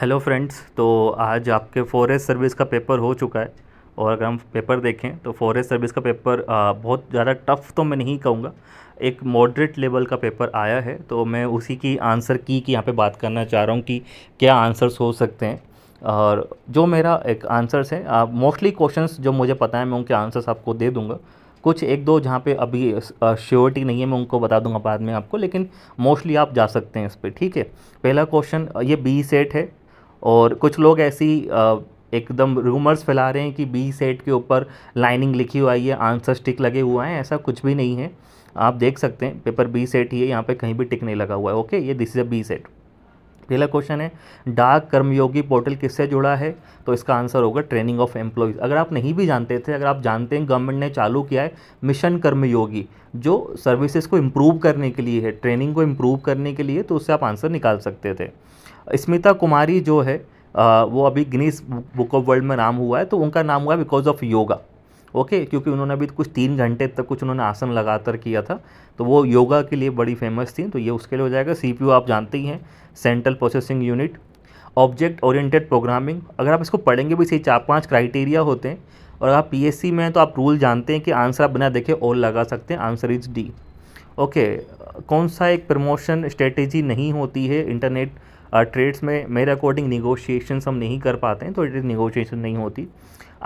hello friends तो आज आपके फॉरेस्ट सर्विस का पेपर हो चुका है और अगर हम पेपर देखें तो फॉरेस्ट सर्विस का पेपर आ, बहुत ज़्यादा टफ़ तो मैं नहीं कहूँगा एक मॉडरेट लेवल का पेपर आया है तो मैं उसी की आंसर की की यहाँ पे बात करना चाह रहा हूँ कि क्या आंसर्स हो सकते हैं और जो मेरा एक आंसर्स है मोस्टली क्वेश्चंस जो मुझे पता है मैं उनके आंसर्स आपको दे दूँगा कुछ एक दो जहाँ पे अभी श्योरिटी नहीं है मैं उनको बता दूंगा बाद में आपको लेकिन मोस्टली आप जा सकते हैं इस पर ठीक है पहला क्वेश्चन ये बी सेट है और कुछ लोग ऐसी एकदम रूमर्स फैला रहे हैं कि बी सेट के ऊपर लाइनिंग लिखी हुई है आंसर स्टिक लगे हुए हैं ऐसा कुछ भी नहीं है आप देख सकते हैं पेपर बी सेट ही है यहाँ पे कहीं भी टिक नहीं लगा हुआ है ओके ये this is a B set पहला क्वेश्चन है डाक कर्मयोगी पोर्टल किससे जुड़ा है तो इसका आंसर होगा ट्रेनिंग ऑफ एम्प्लॉयज़ अगर आप नहीं भी जानते थे अगर आप जानते हैं गवर्नमेंट ने चालू किया है मिशन कर्मयोगी जो सर्विसेज को इम्प्रूव करने के लिए है ट्रेनिंग को इम्प्रूव करने के लिए तो उससे आप आंसर निकाल सकते थे स्मिता कुमारी जो है आ, वो अभी गिनीस बुक ऑफ वर्ल्ड में नाम हुआ है तो उनका नाम हुआ बिकॉज ऑफ योगा ओके क्योंकि उन्होंने अभी कुछ तीन घंटे तक कुछ उन्होंने आसन लगातार किया था तो वो योगा के लिए बड़ी फेमस थी तो ये उसके लिए हो जाएगा सी आप जानते ही हैं central processing unit object oriented programming अगर आप इसको पढ़ेंगे भी सही चार पांच क्राइटेरिया होते हैं और आप पीएससी में तो आप रूल जानते हैं कि आंसर आप बिना देखे ऑल लगा सकते हैं आंसर इज डी ओके कौन सा एक प्रमोशन स्ट्रेटेजी नहीं होती है इंटरनेट ट्रेड्स uh, में मेरे अकॉर्डिंग निगोशिएशन हम नहीं कर पाते हैं तो इट इज़ निगोशिएशन नहीं होती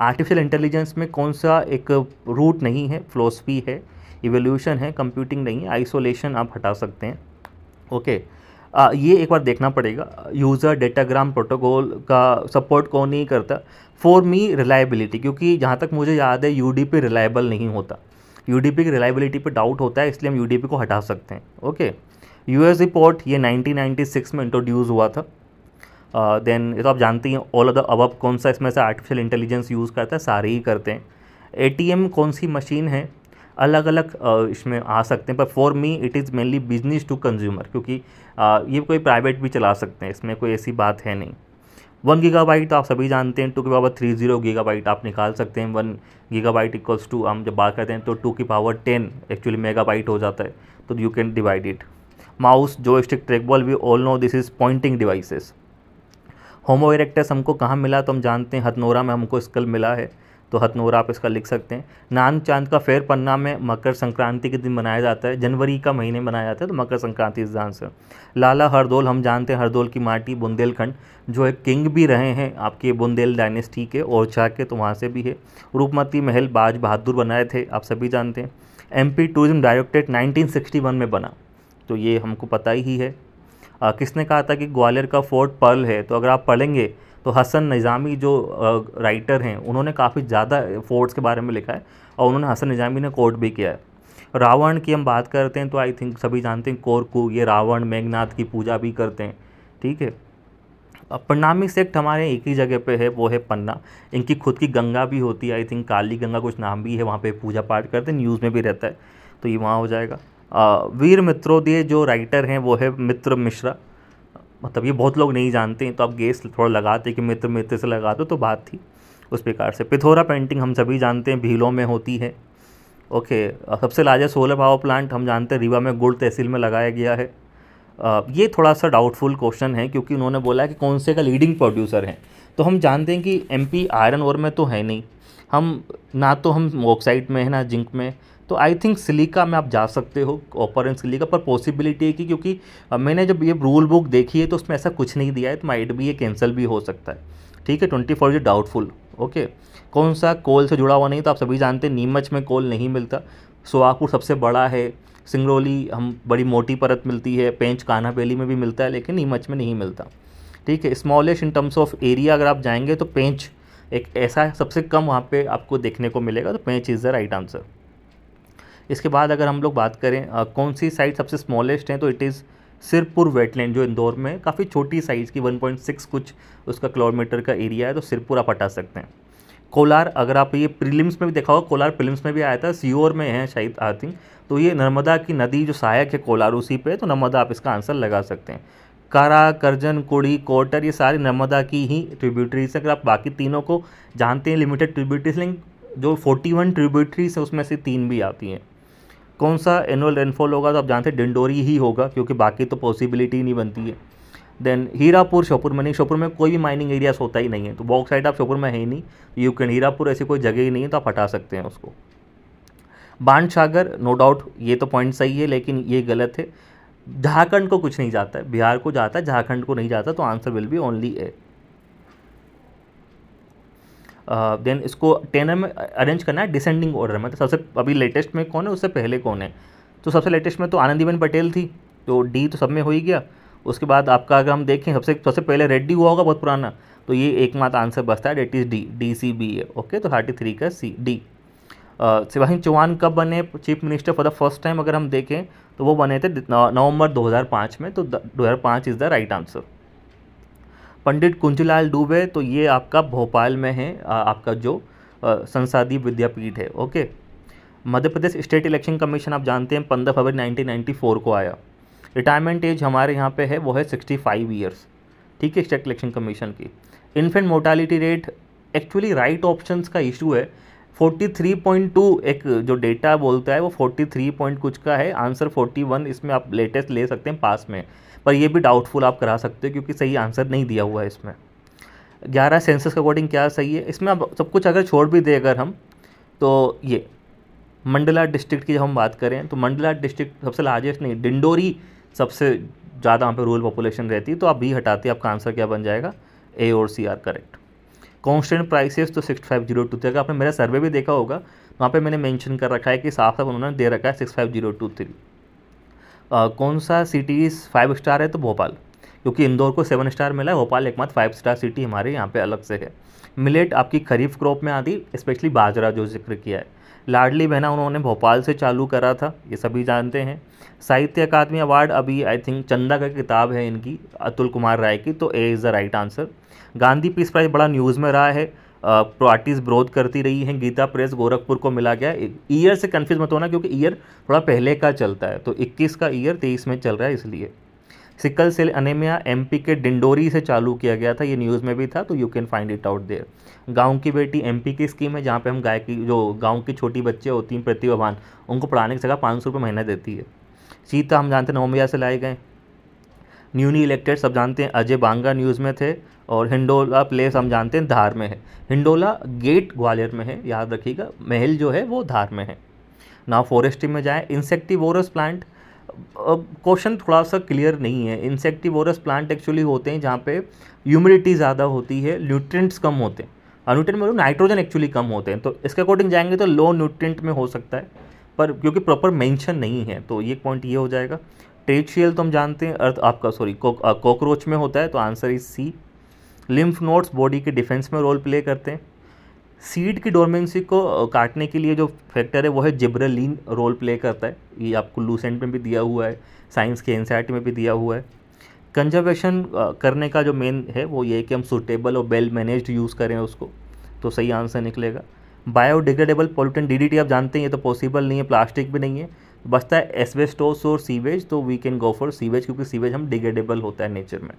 आर्टिफिशियल इंटेलिजेंस में कौन सा एक रूट नहीं है फिलोसफी है इवोल्यूशन है कंप्यूटिंग नहीं है आइसोलेशन आप हटा सकते हैं ओके आ, ये एक बार देखना पड़ेगा यूज़र डेटाग्राम प्रोटोकॉल का सपोर्ट कौन नहीं करता फॉर मी रिलायबिलिटी क्योंकि जहाँ तक मुझे याद है यू रिलायबल नहीं होता यू डी की रिलायबिलिटी पर डाउट होता है इसलिए हम यू को हटा सकते हैं ओके यू एस रिपोर्ट ये 1996 में इंट्रोड्यूस हुआ था देन ये तो आप जानती हैं ऑल अदर द अबब कौन सा इसमें से आर्टिफिशियल इंटेलिजेंस यूज़ करता है सारे ही करते हैं ए कौन सी मशीन है अलग अलग इसमें आ सकते हैं पर for me it is mainly business to consumer क्योंकि ये कोई प्राइवेट भी चला सकते हैं इसमें कोई ऐसी बात है नहीं वन गीगाबाइट तो आप सभी जानते हैं टू की पावर थ्री जीरो गीगाबाइट आप निकाल सकते हैं वन गीगाबाइट इक्वल्स टू हम जब बात करते हैं तो टू की पावर टेन एक्चुअली मेगाबाइट हो जाता है तो you can divide it mouse जो stick track ball we all know this is pointing devices homo erectus हमको कहाँ मिला तो हम जानते हैं हथनोरा में हमको स्कल मिला है तो हथनोरा आप इसका लिख सकते हैं नान चांद का फेर पन्ना में मकर संक्रांति के दिन मनाया जाता है जनवरी का महीने मनाया जाता है तो मकर संक्रांति इस द से लाला हरदोल हम जानते हैं हरदोल की माटी बुंदेलखंड जो एक किंग भी रहे हैं आपके बुंदेल डायनेस्टी के ओरछा के तो वहाँ से भी है रूपमती महल बाज बहादुर बनाए थे आप सभी जानते हैं एम टूरिज्म डायरेक्टरेट नाइनटीन में बना तो ये हमको पता ही है आ, किसने कहा था कि ग्वालियर का फोर्ट पर्ल है तो अगर आप पढ़ेंगे तो हसन निज़ामी जो राइटर हैं उन्होंने काफ़ी ज़्यादा फोर्ट्स के बारे में लिखा है और उन्होंने हसन निज़ामी ने कोट भी किया है रावण की हम बात करते हैं तो आई थिंक सभी जानते हैं कोरकू ये रावण मेघनाथ की पूजा भी करते हैं ठीक है परिणामी सेक्ट हमारे एक ही जगह पे है वो है पन्ना इनकी खुद की गंगा भी होती है आई थिंक काली गंगा कुछ नाम भी है वहाँ पे पूजा पाठ करते हैं न्यूज़ में भी रहता है तो ये वहाँ हो जाएगा वीर मित्रोदय जो राइटर हैं वो है मित्र मिश्रा मतलब ये बहुत लोग नहीं जानते हैं तो आप गेस थोड़ा लगाते कि मित्र मित्र से लगा दो तो बात थी उस प्रकार से पिथौरा पेंटिंग हम सभी जानते हैं भीलों में होती है ओके सबसे लार्जेस्ट सोलर पावर प्लांट हम जानते हैं रीवा में गुड़ तहसील में लगाया गया है ये थोड़ा सा डाउटफुल क्वेश्चन है क्योंकि उन्होंने बोला कि कौन से का लीडिंग प्रोड्यूसर हैं तो हम जानते हैं कि एम आयरन ओर में तो है नहीं हम ना तो हम ऑक्साइड में है ना जिंक में तो आई थिंक सिलिका में आप जा सकते हो ओपर एंड सिलिका पर पॉसिबिलिटी है कि क्योंकि मैंने जब ये रूल बुक देखी है तो उसमें ऐसा कुछ नहीं दिया है तो माइट भी ये कैंसिल भी हो सकता है ठीक है twenty four is doubtful okay कौन सा कोल से जुड़ा हुआ नहीं तो आप सभी जानते हैं नीमच में कोल नहीं मिलता सुहागपुर सबसे बड़ा है सिंगरौली हम बड़ी मोटी परत मिलती है पेंच बेली में भी मिलता है लेकिन नीमच में नहीं मिलता ठीक है smallest in terms of area अगर आप जाएंगे तो पेंच एक ऐसा सबसे कम वहाँ पे आपको देखने को मिलेगा तो Pench is the right answer इसके बाद अगर हम लोग बात करें आ, कौन सी साइट सबसे स्मॉलेस्ट है तो इट इज़ सिरपुर वेटलैंड जो इंदौर में काफ़ी छोटी साइज़ की 1.6 कुछ उसका किलोमीटर का एरिया है तो सिरपुर आप हटा सकते हैं कोलार अगर आप ये प्रीलिम्स में भी देखा होगा कोलार प्रीलिम्स में भी आया था सीओर में है शायद आई थिंक तो ये नर्मदा की नदी जो सहायक है कोलार उसी पे तो नर्मदा आप इसका आंसर लगा सकते हैं कारा करजन कोड़ी कोटर ये सारी नर्मदा की ही ट्रिब्यूटरीज अगर आप बाकी तीनों को जानते हैं लिमिटेड ट्रिब्यूटरीज लेकिन जो फोर्टी ट्रिब्यूटरीज है उसमें से तीन भी आती हैं कौन सा एनुअल रेनफॉल होगा तो आप जानते हैं डिंडोरी ही होगा क्योंकि बाकी तो पॉसिबिलिटी नहीं बनती है देन हीरापुर श्योपुर में नहीं श्योपुर में कोई भी माइनिंग एरियाज होता ही नहीं है तो बॉक्स साइड आप श्योपुर में है ही नहीं यू तो कैन हीरापुर ऐसी कोई जगह ही नहीं है तो आप हटा सकते हैं उसको बाण सागर नो डाउट ये तो पॉइंट सही है लेकिन ये गलत है झारखंड को कुछ नहीं जाता है बिहार को जाता है झारखंड को नहीं जाता तो answer will be only A then इसको टेनर में अरेंज करना है डिसेंडिंग ऑर्डर में तो सबसे अभी लेटेस्ट में कौन है उससे पहले कौन है तो सबसे लेटेस्ट में तो आनंदीबेन पटेल थी तो डी तो सब में हो ही गया उसके बाद आपका अगर हम देखें सबसे सबसे पहले रेड्डी हुआ होगा बहुत पुराना तो ये एकमात्र आंसर बचता है that is D D C B A okay तो थर्टी थ्री का सी डी शिवाहिंग चौहान कब बने chief minister for the first time अगर हम देखें तो वो बने थे नवंबर 2005 में तो 2005 is the right answer Pandit Kunjlal Dubey तो ये आपका भोपाल में है आपका जो संसदीय विद्यापीठ है okay Madhya Pradesh state election commission आप जानते हैं पंद्रह फरवरी 1994 को आया रिटायरमेंट एज हमारे यहाँ पे है वो है 65 ईयर्स ठीक है स्टेट इलेक्शन कमीशन की infant mortality rate actually right option का इशू है 43.2 एक जो डेटा बोलता है वो 43 पॉइंट कुछ का है आंसर 41 इसमें आप लेटेस्ट ले सकते हैं पास में पर यह भी डाउटफुल आप करा सकते हो क्योंकि सही आंसर नहीं दिया हुआ है इसमें ग्यारह सेंसेस के अकॉर्डिंग क्या सही है इसमें आप सब कुछ अगर छोड़ भी दें अगर हम तो ये मंडला डिस्ट्रिक्ट की जब हम बात करें तो मंडला डिस्ट्रिक्ट सबसे लार्जेस्ट नहीं डिंडोरी सबसे ज़्यादा वहाँ पे रूरल पॉपुलेशन रहती है तो आप भी हटाते आपका आंसर क्या बन जाएगा ए और C R correct constant prices तो six five zero two three अगर आपने मेरा सर्वे भी देखा होगा वहाँ पे मैंने मेंशन कर रखा है कि साफ साफ उन्होंने दे रखा है six five zero two three कौन सा सिटीज़ फाइव स्टार है तो भोपाल क्योंकि इंदौर को सेवन स्टार मिला है भोपाल एकमात्र फाइव स्टार सिटी हमारे यहाँ पे अलग से है मिलेट आपकी खरीफ क्रॉप में आती स्पेशली बाजरा जो जिक्र किया है लाडली बहना उन्होंने भोपाल से चालू करा था ये सभी जानते हैं साहित्य अकादमी अवार्ड अभी आई थिंक चंदा का किताब है इनकी अतुल कुमार राय की तो A is the right answer Gandhi peace prize बड़ा न्यूज़ में रहा है पार्टीज़ विरोध करती रही हैं गीता प्रेस गोरखपुर को मिला गया ईयर से कन्फ्यूज़ मत होना क्योंकि ईयर थोड़ा पहले का चलता है तो 21 का ईयर 23 में चल रहा है इसलिए सिकल सेल अनेमिया एमपी के डिंडोरी से चालू किया गया था ये न्यूज़ में भी था तो you can find it out there गांव की बेटी एमपी की स्कीम है जहाँ पे हम गाय की जो गांव की छोटी बच्चे होती हैं प्रतिभावान उनको पढ़ाने की जगह पाँच सौ रुपये महीना देती है सीता हम जानते हैं से लाए गए न्यूली इलेक्टेड सब जानते हैं अजय बांगा न्यूज़ में थे और हिंडोला प्लेस हम जानते हैं धार में है हिंडोला गेट ग्वालियर में है याद रखिएगा महल जो है वो धार में है ना फॉरेस्ट्री में जाए इंसेक्टिवोरस प्लांट अब क्वेश्चन थोड़ा सा क्लियर नहीं है इंसेक्टिवोरस प्लांट एक्चुअली होते हैं जहाँ पे ह्यूमिडिटी ज़्यादा होती है न्यूट्रिएंट्स कम होते हैं न्यूट्रेंट में नाइट्रोजन एक्चुअली कम होते हैं तो इसके अकॉर्डिंग जाएंगे तो लो न्यूट्रिएंट में हो सकता है पर क्योंकि प्रॉपर मेंशन नहीं है तो ये पॉइंट ये हो जाएगा टेचियल तो हम जानते हैं अर्थ आपका सॉरी कॉकरोच uh, में होता है तो answer is C lymph nodes body के डिफेंस में रोल प्ले करते हैं सीड की डोरमेंसी को uh, काटने के लिए जो फैक्टर है वो है जिब्रेलिन रोल प्ले करता है ये आपको लूसेंट में भी दिया हुआ है साइंस के एनसीईआरटी में भी दिया हुआ है कंजर्वेशन uh, करने का जो मेन है वो ये है कि हम सुटेबल और वेल मैनेज्ड यूज़ करें उसको तो सही आंसर निकलेगा बायोडिग्रेडेबल पोल्यूटेंट डीडीटी आप जानते हैं ये तो पॉसिबल नहीं है प्लास्टिक भी नहीं है तो बचता है एसबेस्टोस और सीवेज तो we can go for sewage क्योंकि सीवेज हम डिग्रेडेबल होता है नेचर में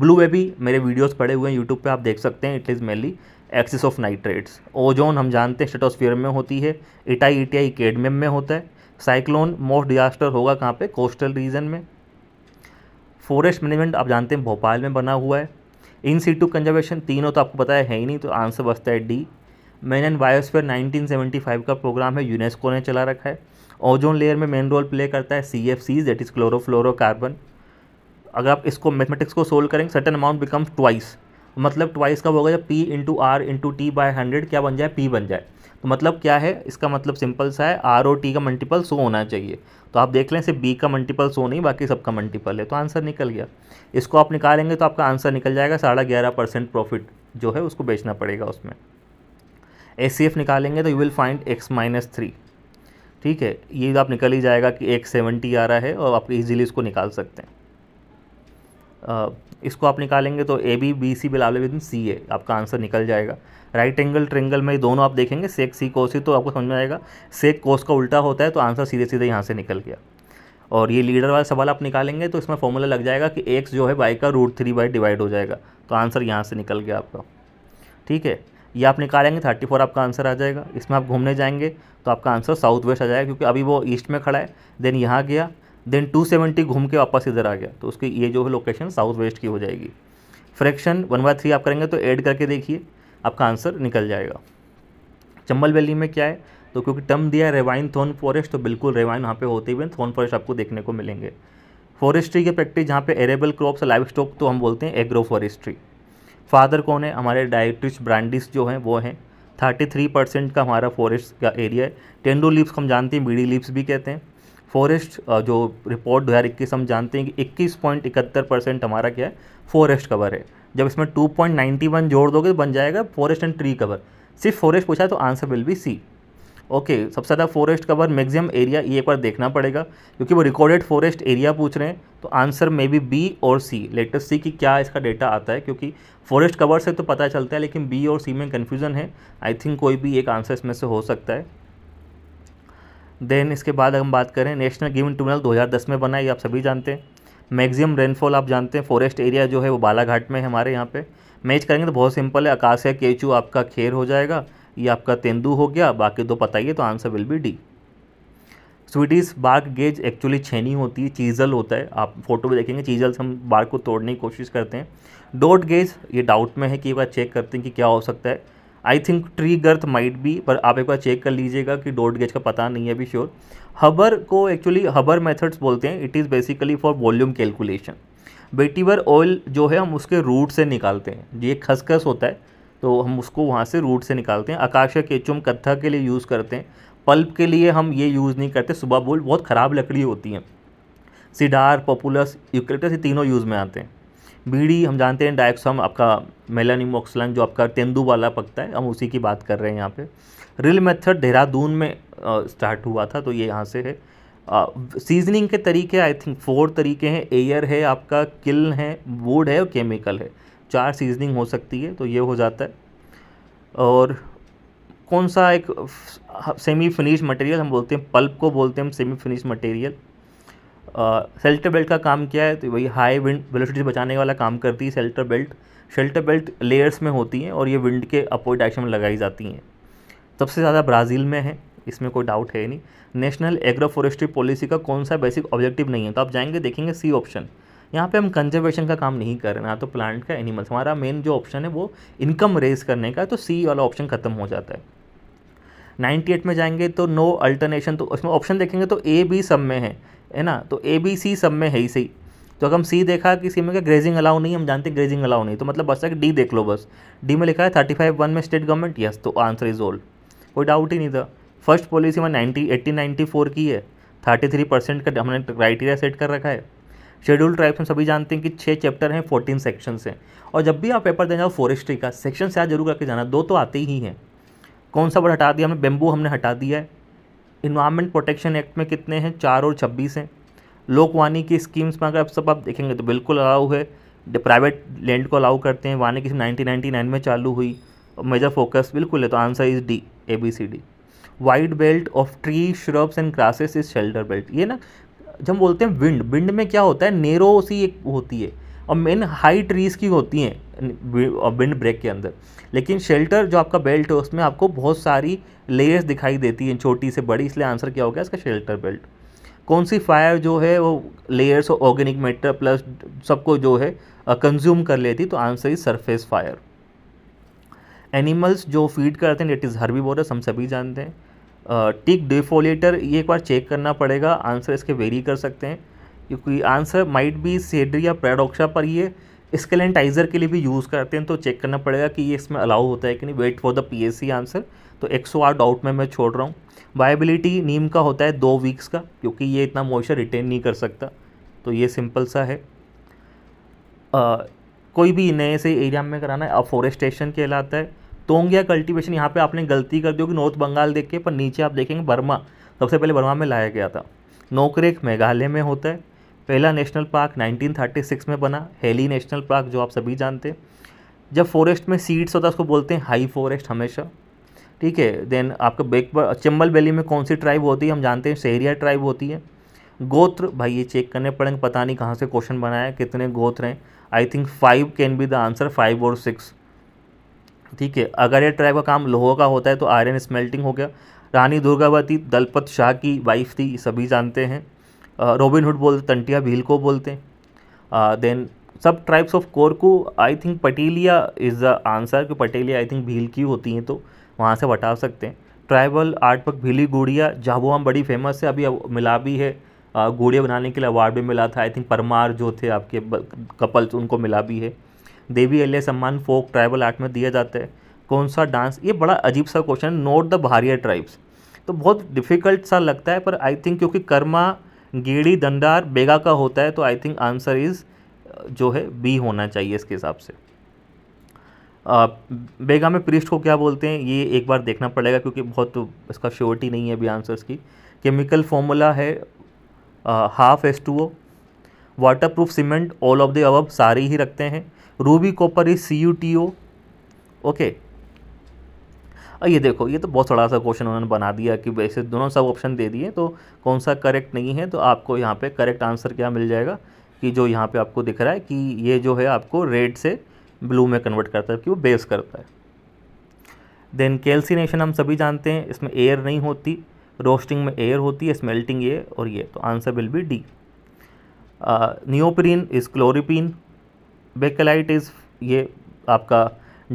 ब्लू वे भी मेरे वीडियोस पड़े हुए हैं यूट्यूब पे आप देख सकते हैं it is mainly excess of nitrates ozone हम जानते हैं स्टेटोस्फियर में होती है इटाई इटियाई केडमियम में होता है साइक्लोन मोस्ट डिजास्टर होगा कहाँ पे कोस्टल रीजन में फॉरेस्ट मैनेजमेंट आप जानते हैं भोपाल में बना हुआ है इन सीटू कंजर्वेशन तीनों तो आपको पता है, है ही नहीं तो आंसर बचता है D man and biosphere five का प्रोग्राम है यूनेस्को ने चला रखा है ओजोन लेयर में मेन रोल प्ले करता है C F Cs that is chlorofluorocarbon अगर आप इसको मैथमेटिक्स को सोल्व करेंगे सर्टन अमाउंट बिकम्स ट्वाइस मतलब ट्वाइस का होगा जब P into R into T by hundred क्या बन जाए पी बन जाए तो मतलब क्या है इसका मतलब सिंपल सा है आर और टी का मल्टीपल सो होना चाहिए तो आप देख लें सिर्फ बी का मल्टीपल सो नहीं बाकी सबका मल्टीपल है तो आंसर निकल गया इसको आप निकालेंगे तो आपका आंसर निकल जाएगा साढ़ा ग्यारह परसेंट प्रॉफिट जो है उसको बेचना पड़ेगा उसमें एस सी एफ निकालेंगे तो you will find X minus three ठीक है ये आप निकल ही जाएगा कि एक सेवेंटी आ रहा है और आप इजीली इसको निकाल सकते हैं आ, इसको आप निकालेंगे तो ए बी बी सी बिलावले विद सी ए आपका आंसर निकल जाएगा राइट एंगल ट्रेंगल में दोनों आप देखेंगे सेक सी कोस ही तो आपको समझ में आएगा सेक कोस का उल्टा होता है तो आंसर सीधे सीधे यहाँ से निकल गया और ये लीडर वाला सवाल आप निकालेंगे तो इसमें फॉर्मूला लग जाएगा कि एक्स जो है बाई का रूट थ्री बाई डिवाइड हो जाएगा तो आंसर यहाँ से निकल गया आपका ठीक है ये आप निकालेंगे थर्टी फोर आपका आंसर आ जाएगा इसमें आप घूमने जाएंगे तो आपका आंसर साउथ वेस्ट आ जाएगा क्योंकि अभी वो ईस्ट में खड़ा है देन यहाँ गया देन टू सेवेंटी घूम के वापस इधर आ गया तो उसकी ये जो है लोकेशन साउथ वेस्ट की हो जाएगी फ्रैक्शन वन बाय थ्री आप करेंगे तो ऐड करके देखिए आपका आंसर निकल जाएगा चंबल वैली में क्या है तो क्योंकि टर्म दिया है रेवाइन थोन फॉरेस्ट तो बिल्कुल रेवाइन वहाँ पे होते हुए थोन फॉरेस्ट आपको देखने को मिलेंगे फॉरेस्ट्री के प्रैक्टिस जहाँ पे एरेबल क्रॉप्स लाइव स्टॉक तो हम बोलते हैं एग्रो फॉरेस्ट्री फादर कौन है हमारे डायटिश ब्रांडिस जो हैं वो हैं थर्टी थ्री परसेंट का हमारा फॉरेस्ट का एरिया है टेंडो लिप्स हम जानते हैं बीडी लिप्स भी कहते हैं फॉरेस्ट जो रिपोर्ट दो हज़ार इक्कीस हम जानते हैं कि इक्कीस पॉइंट इकहत्तर परसेंट हमारा क्या है फॉरेस्ट कवर है जब इसमें टू पॉइंट नाइन्टी वन जोड़ दोगे तो बन जाएगा फॉरेस्ट एंड ट्री कवर सिर्फ फॉरेस्ट पूछा तो answer will be C okay okay, सबसे ज़्यादा फॉरेस्ट कवर मैक्सिमम एरिया ये एक बार देखना पड़ेगा क्योंकि वो रिकॉर्डेड फॉरेस्ट एरिया पूछ रहे हैं तो आंसर मे बी बी और सी लेटेस्ट सी की क्या इसका डेटा आता है क्योंकि फॉरेस्ट कवर से तो पता चलता है लेकिन बी और सी में कन्फ्यूज़न है आई थिंक कोई भी एक आंसर इसमें से हो सकता है देन इसके बाद हम बात करें नेशनल गिवन ट्रिब्यूनल दो में बना ये आप सभी जानते हैं मैक्सिमम रेनफॉल आप जानते हैं फॉरेस्ट एरिया जो है वो बालाघाट में है हमारे यहाँ पे मैच करेंगे तो बहुत सिंपल है आकाश है केचू आपका खेर हो जाएगा ये आपका तेंदू हो गया बाकी दो तो पता ही है तो answer will be D Swedish bark gauge actually छेनी होती है चीजल होता है आप फोटो में देखेंगे चीजल से हम बार्क को तोड़ने की कोशिश करते हैं डोट गेज ये डाउट में है कि एक बार चेक करते हैं कि क्या हो सकता है I think tree girth might भी पर आप एक बार चेक कर लीजिएगा कि डोट गेज का पता नहीं है अभी श्योर हबर को एक्चुअली हबर मेथड्स बोलते हैं it is basically for volume calculation बेटीवर ऑयल जो है हम उसके रूट से निकालते हैं ये खसखस होता है तो हम उसको वहाँ से रूट से निकालते हैं आकाशा केचुम कत्था के लिए यूज़ करते हैं पल्प के लिए हम ये यूज़ नहीं करते सुबह बोल बहुत ख़राब लकड़ी होती है सीडार पॉपुलस यूकलिप्टस ये तीनों यूज़ में आते हैं बीड़ी हम जानते हैं डायक्सम आपका मेलानिमोक्सलन जो आपका तेंदू वाला पकता है हम उसी की बात कर रहे हैं यहाँ पे रिल मेथड देहरादून में स्टार्ट हुआ था तो ये यहाँ से है सीजनिंग के तरीके आई थिंक फोर तरीके हैं एयर है आपका किल है वुड है और केमिकल है चार सीजनिंग हो सकती है तो ये हो जाता है और कौन सा एक सेमी फिनिश मटेरियल हम बोलते हैं पल्प को बोलते हैं हम semi finish material shelter belt का काम क्या है तो वही हाई विंड वेलोसिटी से बचाने वाला काम करती है shelter belt shelter belt layers में होती हैं और ये विंड के अपवर्ड डायरेक्शन में लगाई जाती हैं सबसे ज़्यादा ब्राज़ील में है इसमें कोई डाउट है नहीं नेशनल एग्रो फॉरेस्ट्री पॉलिसी का कौन सा बेसिक ऑब्जेक्टिव नहीं है तो आप जाएंगे देखेंगे सी ऑप्शन यहाँ पे हम कंजर्वेशन का काम नहीं कर रहे ना तो प्लांट का एनिमल्स हमारा मेन जो ऑप्शन है वो इनकम रेज करने का है तो सी वाला ऑप्शन ख़त्म हो जाता है 98 में जाएंगे तो नो अल्टरनेशन तो उसमें ऑप्शन देखेंगे तो ए बी सब में है है ना तो ए बी सी सब में है ही सही तो अगर हम सी देखा कि सी में क्या ग्रेजिंग अलाउ नहीं हम जानते ग्रेजिंग अलाउ नहीं तो मतलब बस है डी देख लो बस डी में लिखा है थर्टी फाइव वन में स्टेट गवर्नमेंट यस तो आंसर इज ऑल कोई डाउट ही नहीं था फर्स्ट पॉलिसी में नाइनटी एट्टीन नाइन्टी फोर की है थर्टी थ्री परसेंट का हमने क्राइटेरिया सेट कर रखा है शेड्यूल ट्राइब्स हम सभी जानते हैं कि छः चैप्टर हैं फोर्टीन सेक्शंस हैं और जब भी आप पेपर देने जाओ फॉरेस्ट्री का सेक्शन से आज जरूर करके जाना दो तो आते ही हैं कौन सा वर्ड हटा दिया हमने बेम्बू हमने हटा दिया है इन्वायरमेंट प्रोटेक्शन एक्ट में कितने हैं चार और छब्बीस हैं लोक वानी की स्कीम्स में अगर आप सब आप देखेंगे तो बिल्कुल अलाउ है प्राइवेट लैंड को अलाउ करते हैं वानी किसी नाइनटीन नाइन में चालू हुई मेजर फोकस बिल्कुल है तो answer is D A B C D wide belt of tree shrubs and grasses is shelter belt ये ना जब बोलते हैं विंड विंड में क्या होता है नेरो सी एक होती है और मेन हाई ट्रीज़ की होती हैं विंड ब्रेक के अंदर लेकिन शेल्टर जो आपका बेल्ट है उसमें आपको बहुत सारी लेयर्स दिखाई देती हैं छोटी से बड़ी इसलिए आंसर क्या हो गया इसका शेल्टर बेल्ट कौन सी फायर जो है वो लेयर्स और ऑर्गेनिक मैटर प्लस सबको जो है कंज्यूम कर लेती तो answer is surface fire animals जो फीड करते हैं इट इज़ हर्बीवोरस हम सभी जानते हैं टिक डिफोलेटर ये एक बार चेक करना पड़ेगा आंसर इसके वेरी कर सकते हैं क्योंकि आंसर माइट बी सेड्री या पैडोक्शा पर ये स्केलेंटाइजर के लिए भी यूज़ करते हैं तो चेक करना पड़ेगा कि ये इसमें अलाउ होता है कि नहीं wait for the PSC answer तो आठ डाउट में मैं छोड़ रहा हूँ वायबिलिटी नीम का होता है दो वीक्स का क्योंकि ये इतना मॉइस्चर रिटेन नहीं कर सकता तो ये सिंपल सा है आ, कोई भी नए से एरिया में कराना है अफोरेस्टेशन कहलाता है तोंग कल्टिवेशन कल्टीवेशन यहाँ पे आपने गलती कर दी होगी नॉर्थ बंगाल देख के पर नीचे आप देखेंगे बर्मा सबसे पहले बर्मा में लाया गया था नोकरेक मेघालय में होता है पहला नेशनल पार्क 1936 में बना हेली नेशनल पार्क जो आप सभी जानते हैं जब फॉरेस्ट में सीड्स होता है उसको बोलते हैं हाई फॉरेस्ट हमेशा ठीक है देन आपका बेक चंबल वैली में कौन सी ट्राइब होती है हम जानते हैं शहरिया ट्राइब होती है गोत्र भाई ये चेक करने पड़ेंगे पता नहीं कहाँ से क्वेश्चन बनाया कितने गोत्र हैं I think five can be the answer five और सिक्स ठीक है अगर ये ट्राइब का काम लोहो का होता है तो आयरन स्मेल्टिंग हो गया रानी दुर्गावती दलपत शाह की वाइफ थी सभी जानते हैं रॉबिन हुड बोलते तंटिया भील को बोलते हैं देन सब tribes of Korku I think Patelia is the answer कि पटेलिया आई थिंक भील की होती हैं तो वहाँ से बटा सकते हैं ट्राइबल आर्ट पर भीली गुड़िया झाबुआम बड़ी फेमस है अभी मिला भी है गुड़िया बनाने के लिए अवार्ड भी मिला था आई थिंक परमार जो थे आपके कपल्स उनको मिला भी है देवी अल्ले सम्मान फोक ट्राइबल आर्ट में दिया जाता है कौन सा डांस ये बड़ा अजीब सा question note the Bharia tribes तो बहुत डिफिकल्ट सा लगता है पर आई थिंक क्योंकि कर्मा गेड़ी दंडार बेगा का होता है तो आई थिंक आंसर इज़ जो है बी होना चाहिए इसके हिसाब से आ, बेगा में पृष्ठ को क्या बोलते हैं ये एक बार देखना पड़ेगा क्योंकि बहुत इसका श्योरिटी नहीं है अभी आंसर्स की केमिकल फॉर्मूला है half S two O water proof cement all of the अब सारी ही रखते हैं ruby copper is C U T O okay ये देखो ये तो बहुत बड़ा सा क्वेश्चन उन्होंने बना दिया कि वैसे दोनों सब ऑप्शन दे दिए तो कौन सा करेक्ट नहीं है तो आपको यहाँ पे करेक्ट आंसर क्या मिल जाएगा कि जो यहाँ पे आपको दिख रहा है कि ये जो है आपको रेड से ब्लू में कन्वर्ट करता है कि वो बेस करता है देन कैल्सिनेशन हम सभी जानते हैं इसमें एयर नहीं होती रोस्टिंग में एयर होती है स्मेल्टिंग ये और ये तो answer will be D neoprene is chloroprene bakelite is ये आपका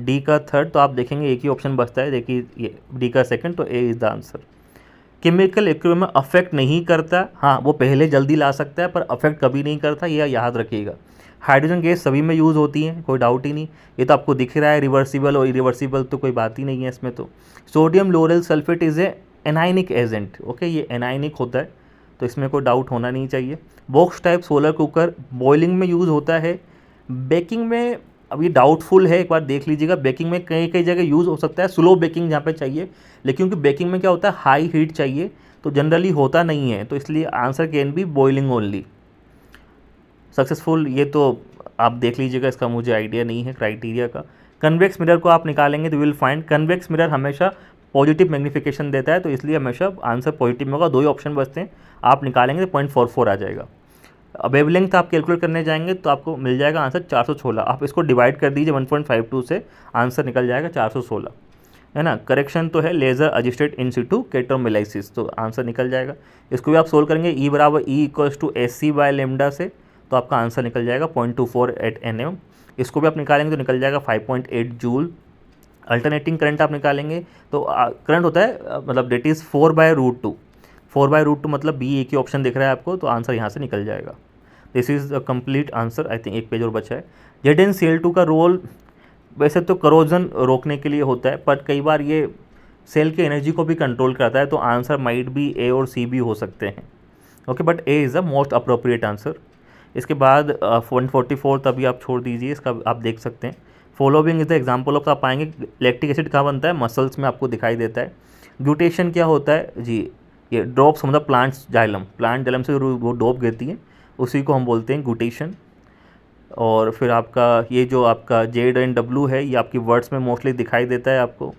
डी का थर्ड तो आप देखेंगे एक ही ऑप्शन बचता है देखिए ये डी का सेकंड तो A is the answer chemical equip में अफेक्ट नहीं करता हाँ वो पहले जल्दी ला सकता है पर अफेक्ट कभी नहीं करता ये याद रखिएगा हाइड्रोजन गैस सभी में यूज़ होती है कोई डाउट ही नहीं ये तो आपको दिख रहा है रिवर्सिबल और इरिवर्सिबल तो कोई बात ही नहीं है इसमें तो sodium lauryl sulphate is a anionic agent okay ये एनाइनिक होता है तो इसमें कोई डाउट होना नहीं चाहिए box type solar cooker boiling में यूज़ होता है बेकिंग में अभी डाउटफुल है एक बार देख लीजिएगा बेकिंग में कई कई जगह यूज़ हो सकता है स्लो बेकिंग जहाँ पे चाहिए लेकिन क्योंकि बेकिंग में क्या होता है हाई हीट चाहिए तो जनरली होता नहीं है तो इसलिए answer can be boiling only successful ये तो आप देख लीजिएगा इसका मुझे आइडिया नहीं है क्राइटेरिया का कन्वेक्स मिरर को आप निकालेंगे तो विल फाइंड कन्वेक्स मिरर हमेशा पॉजिटिव मैग्नीफिकेशन देता है तो इसलिए हमेशा आंसर पॉजिटिव में होगा दो ही ऑप्शन बचते हैं आप निकालेंगे तो पॉइंट फोर फोर आ जाएगा लेंथ आप कैलकुलेट करने जाएंगे तो आपको मिल जाएगा आंसर 416 आप इसको डिवाइड कर दीजिए 1.52 से आंसर निकल जाएगा 416 है ना करेक्शन तो है लेजर अजिस्टेड इन सी टू केटोमिलाइसिस तो आंसर निकल जाएगा इसको भी आप सोल्व करेंगे ई e बराबर E equals to S C by lambda से तो आपका आंसर निकल जाएगा point two four eight N M इसको भी आप निकालेंगे तो निकल जाएगा five point eight joule alternating current आप निकालेंगे तो करंट होता है मतलब that is four by root two four by root two मतलब बी ए की ऑप्शन दिख रहा है आपको तो आंसर यहाँ से निकल जाएगा this is a complete answer I think एक पेज और बचा है Z N C L two का रोल वैसे तो करोजन रोकने के लिए होता है बट कई बार ये सेल के एनर्जी को भी कंट्रोल करता है तो आंसर माइट बी ए और सी भी हो सकते हैं okay but A is the most appropriate answer इसके बाद वन फोर्टी फोर तभी आप छोड़ दीजिए इसका आप देख सकते हैं following is the example of आप पाएंगे लैक्टिक एसिड कहाँ बनता है मसल्स में आपको दिखाई देता है ग्यूटेशन क्या होता है जी ये ड्रॉप्स मतलब प्लांट्स जाइलम प्लांट जाइलम से वो ड्रॉप गिरती है उसी को हम बोलते हैं गुटेशन और फिर आपका ये जो आपका जेड एंड डब्ल्यू है ये आपकी वर्ड्स में मोस्टली दिखाई देता है आपको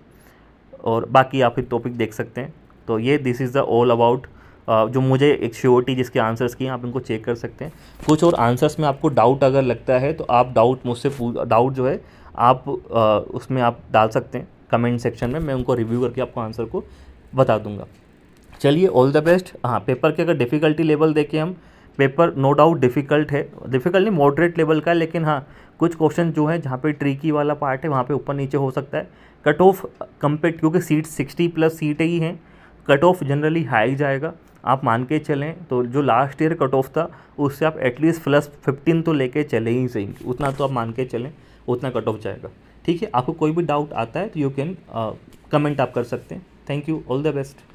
और बाकी आप फिर टॉपिक देख सकते हैं तो ये this is the all about जो मुझे एक श्योरिटी जिसके आंसर्स की आप उनको चेक कर सकते हैं कुछ और आंसर्स में आपको डाउट अगर लगता है तो आप डाउट मुझसे डाउट जो है आप आ, उसमें आप डाल सकते हैं कमेंट सेक्शन में मैं उनको रिव्यू करके आपको आंसर को बता दूंगा चलिए ऑल द बेस्ट हाँ पेपर के अगर डिफ़िकल्टी लेवल देखें हम पेपर नो डाउट डिफ़िकल्ट है डिफ़िकल्ट नहीं मॉडरेट लेवल का है लेकिन हाँ कुछ क्वेश्चन जो है जहाँ पे ट्रिकी वाला पार्ट है वहाँ पे ऊपर नीचे हो सकता है कट ऑफ कम्पेट क्योंकि सीट सिक्सटी प्लस सीटें ही हैं कट ऑफ जनरली हाई जाएगा आप मान के चलें तो जो लास्ट ईयर कट ऑफ था उससे आप एटलीस्ट प्लस फिफ्टीन तो लेके चले ही सही उतना तो आप मान के चलें उतना कट ऑफ जाएगा ठीक है आपको कोई भी डाउट आता है तो यू कैन कमेंट आप कर सकते हैं thank you all the best